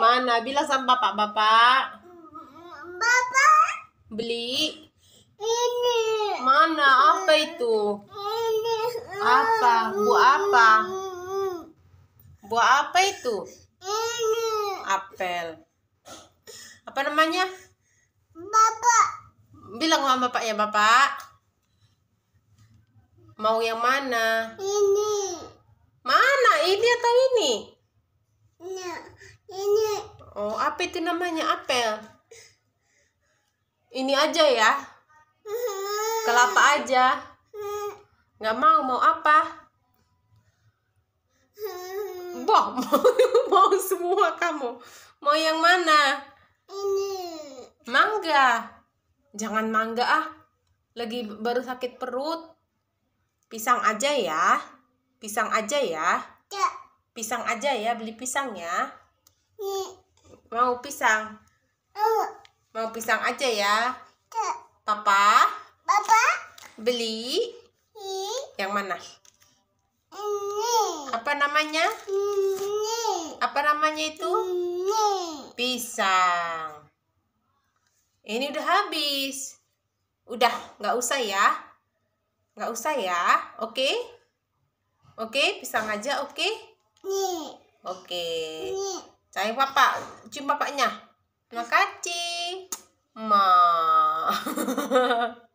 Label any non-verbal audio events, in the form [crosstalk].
Mana? Bila sama bapak-bapak. Bapak. Beli. Ini. Mana? Apa itu? Ini. Apa? Buah apa? Buah apa itu? Ini. Apel. Apa namanya? Bapak. Bilang sama bapak ya, bapak. Mau yang mana? Ini. Mana? Ini atau ini? Ini. Oh, apa itu namanya apel? Ini aja ya. Kelapa aja. Nggak mau, mau apa? Boh, mau, [laughs] mau semua kamu. Mau yang mana? Ini. Mangga. Jangan mangga ah. Lagi baru sakit perut. Pisang aja ya. Pisang aja ya. ya. Pisang aja ya, beli pisang ya. Mau pisang? Hmm. Mau pisang aja ya? Papa? Papa? Beli? Yang mana? Apa namanya? Apa namanya itu? Pisang. Ini udah habis. Udah, nggak usah ya. Nggak usah ya, oke? Okay? Oke, okay, pisang aja, oke? Okay? Oke. Okay sayang papa cium papanya terima kasih ma [laughs]